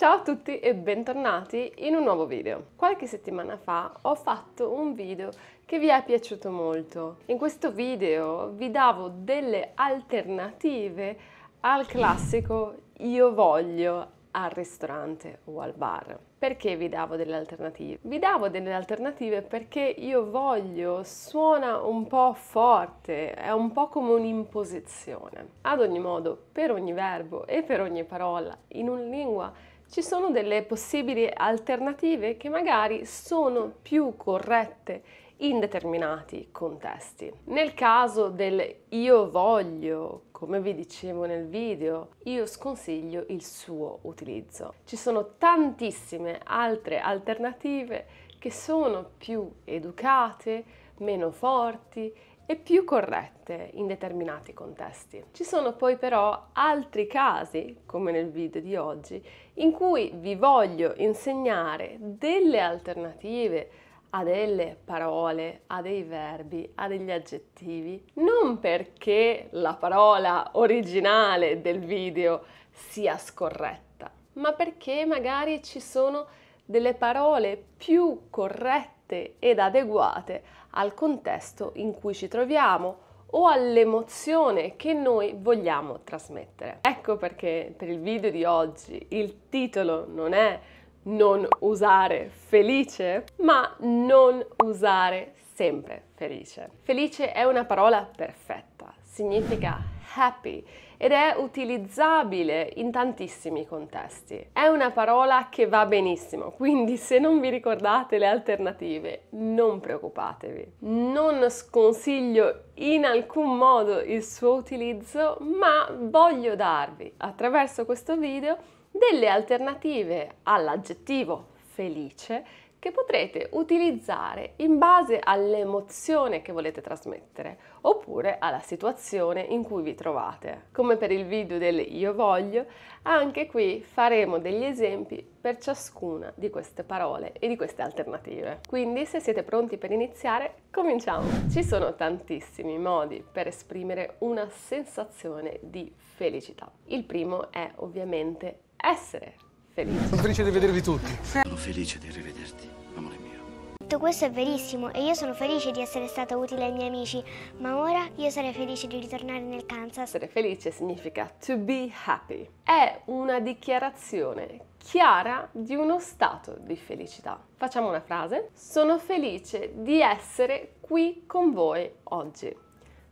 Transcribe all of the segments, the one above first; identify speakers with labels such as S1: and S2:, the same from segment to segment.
S1: Ciao a tutti e bentornati in un nuovo video. Qualche settimana fa ho fatto un video che vi è piaciuto molto. In questo video vi davo delle alternative al classico io voglio al ristorante o al bar. Perché vi davo delle alternative? Vi davo delle alternative perché io voglio suona un po' forte, è un po' come un'imposizione. Ad ogni modo, per ogni verbo e per ogni parola in una lingua ci sono delle possibili alternative che magari sono più corrette in determinati contesti. Nel caso del io voglio, come vi dicevo nel video, io sconsiglio il suo utilizzo. Ci sono tantissime altre alternative che sono più educate, meno forti e più corrette in determinati contesti. Ci sono poi però altri casi, come nel video di oggi, in cui vi voglio insegnare delle alternative a delle parole, a dei verbi, a degli aggettivi, non perché la parola originale del video sia scorretta, ma perché magari ci sono delle parole più corrette ed adeguate al contesto in cui ci troviamo o all'emozione che noi vogliamo trasmettere. Ecco perché per il video di oggi il titolo non è non usare felice, ma non usare sempre felice. Felice è una parola perfetta, significa happy ed è utilizzabile in tantissimi contesti. È una parola che va benissimo, quindi se non vi ricordate le alternative non preoccupatevi. Non sconsiglio in alcun modo il suo utilizzo, ma voglio darvi attraverso questo video delle alternative all'aggettivo felice che potrete utilizzare in base all'emozione che volete trasmettere oppure alla situazione in cui vi trovate. Come per il video del io voglio, anche qui faremo degli esempi per ciascuna di queste parole e di queste alternative. Quindi se siete pronti per iniziare, cominciamo! Ci sono tantissimi modi per esprimere una sensazione di felicità. Il primo è ovviamente essere felice. Sono felice di vedervi tutti. Sono felice di rivederti, amore mio. Tutto questo è verissimo e io sono felice di essere stata utile ai miei amici, ma ora io sarei felice di ritornare nel Kansas. Essere felice significa to be happy. È una dichiarazione chiara di uno stato di felicità. Facciamo una frase. Sono felice di essere qui con voi oggi.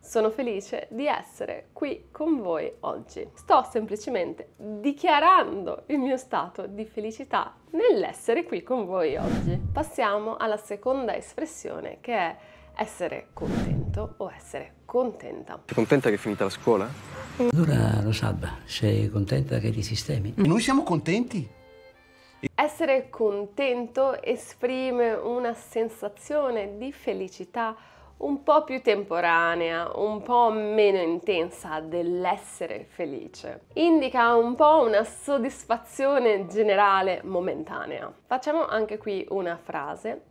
S1: Sono felice di essere qui con voi oggi. Sto semplicemente dichiarando il mio stato di felicità nell'essere qui con voi oggi. Passiamo alla seconda espressione che è essere contento o essere contenta. Sei contenta che è finita la scuola? Allora, Rosalba, sei contenta che ti sistemi? Noi siamo contenti. Essere contento esprime una sensazione di felicità un po' più temporanea, un po' meno intensa dell'essere felice. Indica un po' una soddisfazione generale momentanea. Facciamo anche qui una frase.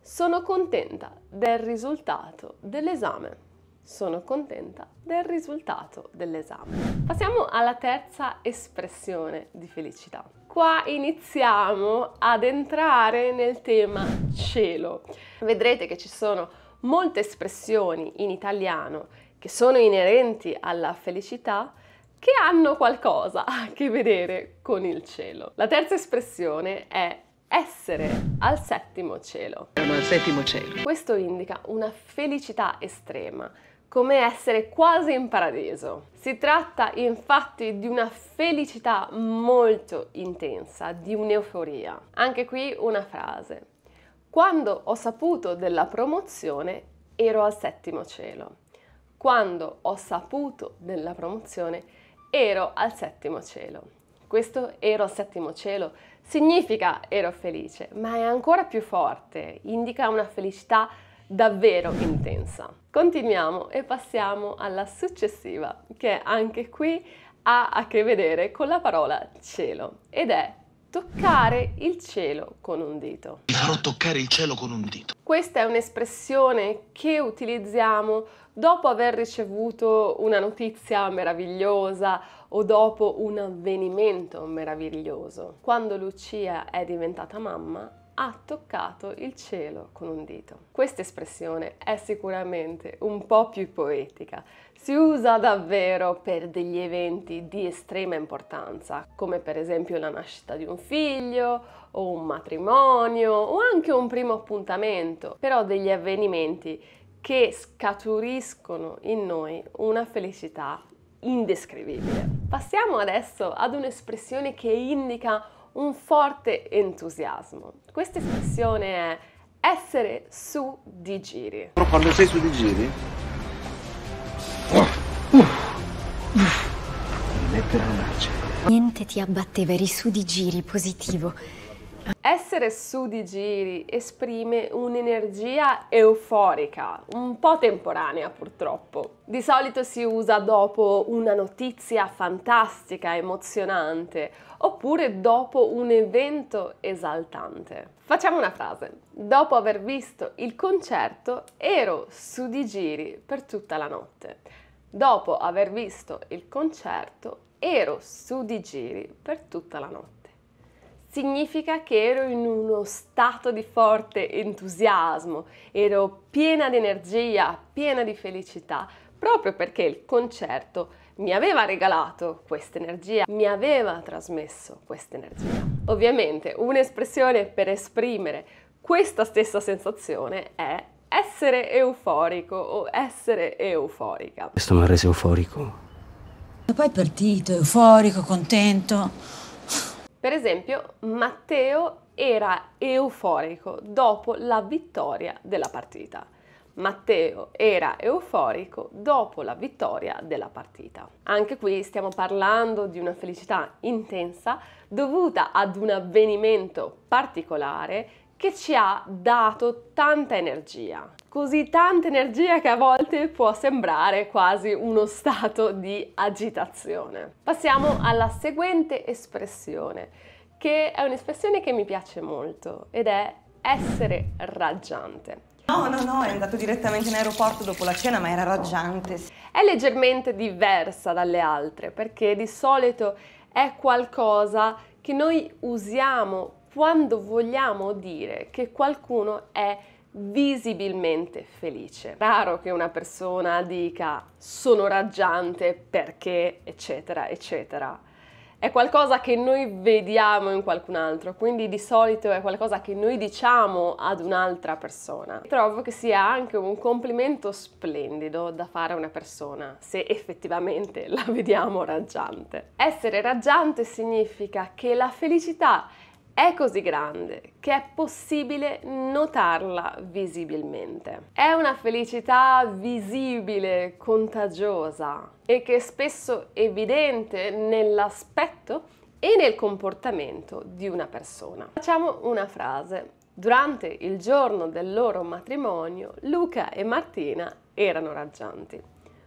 S1: Sono contenta del risultato dell'esame. Sono contenta del risultato dell'esame. Passiamo alla terza espressione di felicità. Qua iniziamo ad entrare nel tema cielo. Vedrete che ci sono molte espressioni in italiano che sono inerenti alla felicità che hanno qualcosa a che vedere con il cielo. La terza espressione è essere al settimo cielo. al settimo cielo. Questo indica una felicità estrema, come essere quasi in paradiso. Si tratta infatti di una felicità molto intensa, di un'euforia. Anche qui una frase. Quando ho saputo della promozione ero al settimo cielo. Quando ho saputo della promozione ero al settimo cielo. Questo ero al settimo cielo significa ero felice, ma è ancora più forte, indica una felicità davvero intensa. Continuiamo e passiamo alla successiva, che anche qui ha a che vedere con la parola cielo ed è toccare il cielo con un dito. Ti farò toccare il cielo con un dito. Questa è un'espressione che utilizziamo dopo aver ricevuto una notizia meravigliosa o dopo un avvenimento meraviglioso. Quando Lucia è diventata mamma, ha toccato il cielo con un dito. Questa espressione è sicuramente un po' più poetica, si usa davvero per degli eventi di estrema importanza, come per esempio la nascita di un figlio o un matrimonio o anche un primo appuntamento, però degli avvenimenti che scaturiscono in noi una felicità indescrivibile. Passiamo adesso ad un'espressione che indica un forte entusiasmo. Questa espressione è essere su di giri. Però quando sei su di giri, uh, uh, uh, Niente ti abbatteva, eri su di giri, positivo. Essere su di giri esprime un'energia euforica, un po' temporanea purtroppo. Di solito si usa dopo una notizia fantastica, emozionante, oppure dopo un evento esaltante. Facciamo una frase. Dopo aver visto il concerto ero su di giri per tutta la notte. Dopo aver visto il concerto ero su di giri per tutta la notte significa che ero in uno stato di forte entusiasmo, ero piena di energia, piena di felicità, proprio perché il concerto mi aveva regalato questa energia, mi aveva trasmesso questa energia. Ovviamente un'espressione per esprimere questa stessa sensazione è essere euforico o essere euforica. Questo mi ha reso euforico. Ma poi è partito, euforico, contento per esempio, Matteo era euforico dopo la vittoria della partita. Matteo era euforico dopo la vittoria della partita. Anche qui stiamo parlando di una felicità intensa dovuta ad un avvenimento particolare che ci ha dato tanta energia. Così tanta energia che a volte può sembrare quasi uno stato di agitazione. Passiamo alla seguente espressione, che è un'espressione che mi piace molto ed è essere raggiante. No, no, no, è andato direttamente in aeroporto dopo la cena, ma era raggiante. È leggermente diversa dalle altre perché di solito è qualcosa che noi usiamo quando vogliamo dire che qualcuno è visibilmente felice. Raro che una persona dica sono raggiante perché eccetera eccetera. È qualcosa che noi vediamo in qualcun altro, quindi di solito è qualcosa che noi diciamo ad un'altra persona. Trovo che sia anche un complimento splendido da fare a una persona, se effettivamente la vediamo raggiante. Essere raggiante significa che la felicità è così grande che è possibile notarla visibilmente. È una felicità visibile, contagiosa e che è spesso evidente nell'aspetto e nel comportamento di una persona. Facciamo una frase. Durante il giorno del loro matrimonio, Luca e Martina erano raggianti.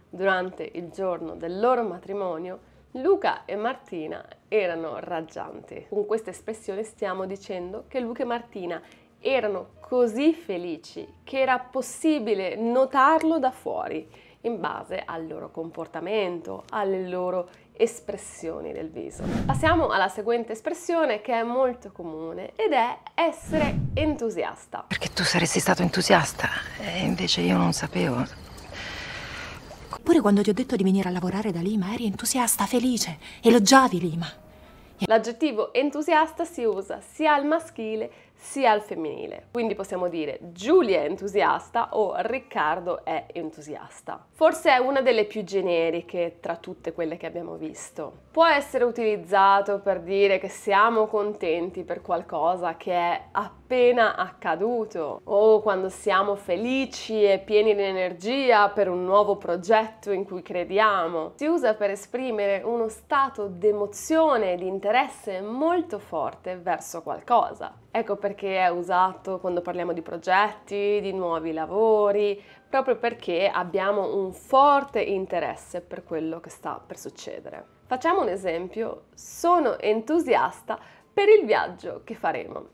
S1: Durante il giorno del loro matrimonio, Luca e Martina erano raggianti. Con questa espressione stiamo dicendo che Luca e Martina erano così felici che era possibile notarlo da fuori in base al loro comportamento, alle loro espressioni del viso. Passiamo alla seguente espressione che è molto comune ed è essere entusiasta. Perché tu saresti stato entusiasta e eh, invece io non sapevo. Pure quando ti ho detto di venire a lavorare da Lima eri entusiasta, felice, elogiavi Lima. L'aggettivo entusiasta si usa sia al maschile sia al femminile. Quindi possiamo dire Giulia è entusiasta o Riccardo è entusiasta. Forse è una delle più generiche tra tutte quelle che abbiamo visto. Può essere utilizzato per dire che siamo contenti per qualcosa che è appena appena accaduto o quando siamo felici e pieni di energia per un nuovo progetto in cui crediamo. Si usa per esprimere uno stato d'emozione e di interesse molto forte verso qualcosa. Ecco perché è usato quando parliamo di progetti, di nuovi lavori, proprio perché abbiamo un forte interesse per quello che sta per succedere. Facciamo un esempio, sono entusiasta per il viaggio che faremo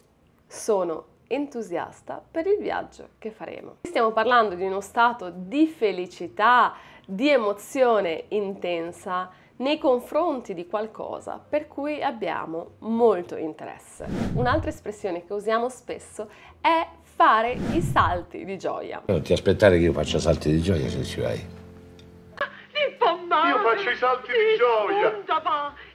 S1: sono entusiasta per il viaggio che faremo. Stiamo parlando di uno stato di felicità, di emozione intensa nei confronti di qualcosa per cui abbiamo molto interesse. Un'altra espressione che usiamo spesso è fare i salti di gioia. Non ti aspettare che io faccia salti di gioia se ci vai. Ah, io faccio i salti di gioia.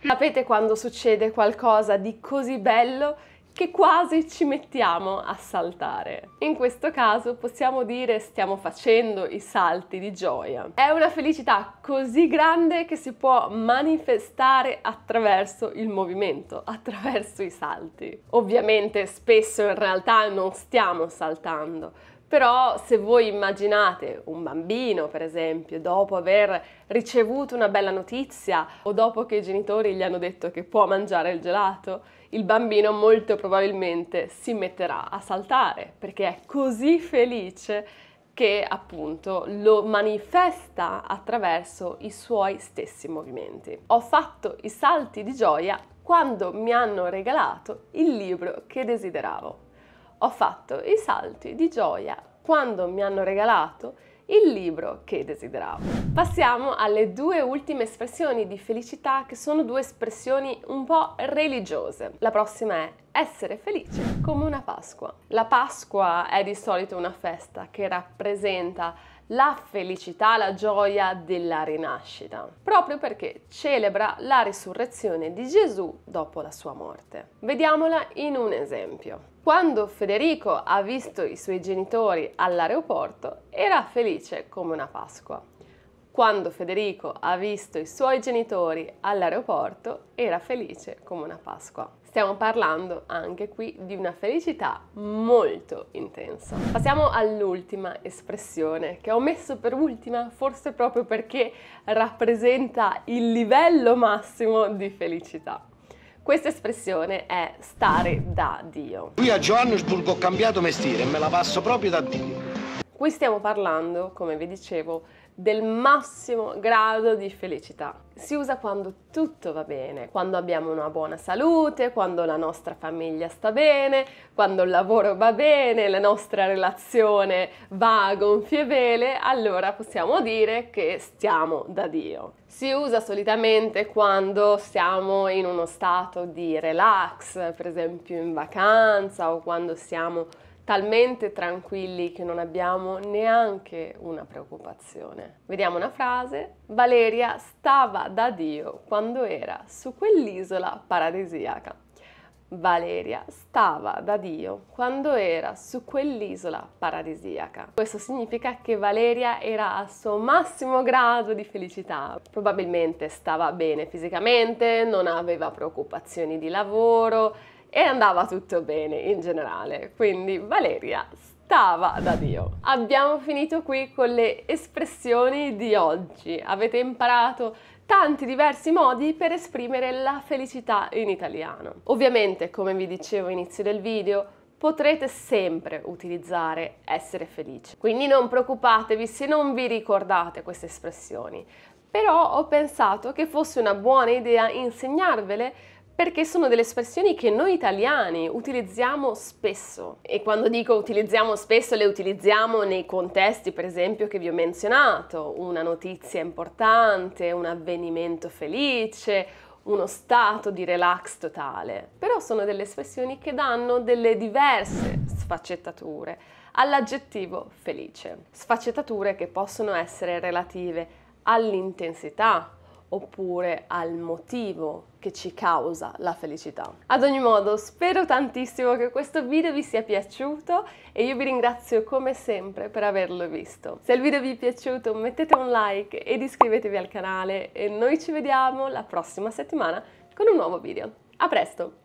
S1: Sapete quando succede qualcosa di così bello che quasi ci mettiamo a saltare. In questo caso possiamo dire stiamo facendo i salti di gioia. È una felicità così grande che si può manifestare attraverso il movimento, attraverso i salti. Ovviamente spesso in realtà non stiamo saltando, però se voi immaginate un bambino, per esempio, dopo aver ricevuto una bella notizia o dopo che i genitori gli hanno detto che può mangiare il gelato, il bambino molto probabilmente si metterà a saltare perché è così felice che appunto lo manifesta attraverso i suoi stessi movimenti. Ho fatto i salti di gioia quando mi hanno regalato il libro che desideravo. Ho fatto i salti di gioia quando mi hanno regalato il il libro che desideravo. Passiamo alle due ultime espressioni di felicità che sono due espressioni un po' religiose. La prossima è essere felice come una Pasqua. La Pasqua è di solito una festa che rappresenta la felicità, la gioia della rinascita, proprio perché celebra la risurrezione di Gesù dopo la sua morte. Vediamola in un esempio. Quando Federico ha visto i suoi genitori all'aeroporto, era felice come una Pasqua. Quando Federico ha visto i suoi genitori all'aeroporto, era felice come una Pasqua. Stiamo parlando anche qui di una felicità molto intensa. Passiamo all'ultima espressione che ho messo per ultima, forse proprio perché rappresenta il livello massimo di felicità. Questa espressione è stare da Dio. Qui a Johannesburg ho cambiato mestiere e me la passo proprio da Dio. Qui stiamo parlando, come vi dicevo, del massimo grado di felicità. Si usa quando tutto va bene, quando abbiamo una buona salute, quando la nostra famiglia sta bene, quando il lavoro va bene, la nostra relazione va a gonfie vele, allora possiamo dire che stiamo da Dio. Si usa solitamente quando siamo in uno stato di relax, per esempio in vacanza o quando siamo talmente tranquilli che non abbiamo neanche una preoccupazione. Vediamo una frase. Valeria stava da Dio quando era su quell'isola paradisiaca. Valeria stava da Dio quando era su quell'isola paradisiaca. Questo significa che Valeria era al suo massimo grado di felicità. Probabilmente stava bene fisicamente, non aveva preoccupazioni di lavoro, e andava tutto bene in generale. Quindi Valeria stava da Dio. Abbiamo finito qui con le espressioni di oggi. Avete imparato tanti diversi modi per esprimere la felicità in italiano. Ovviamente, come vi dicevo all'inizio del video, potrete sempre utilizzare essere felice. Quindi non preoccupatevi se non vi ricordate queste espressioni, però ho pensato che fosse una buona idea insegnarvele perché sono delle espressioni che noi italiani utilizziamo spesso e quando dico utilizziamo spesso le utilizziamo nei contesti per esempio che vi ho menzionato, una notizia importante, un avvenimento felice, uno stato di relax totale, però sono delle espressioni che danno delle diverse sfaccettature all'aggettivo felice, sfaccettature che possono essere relative all'intensità, oppure al motivo che ci causa la felicità. Ad ogni modo, spero tantissimo che questo video vi sia piaciuto e io vi ringrazio come sempre per averlo visto. Se il video vi è piaciuto mettete un like ed iscrivetevi al canale e noi ci vediamo la prossima settimana con un nuovo video. A presto!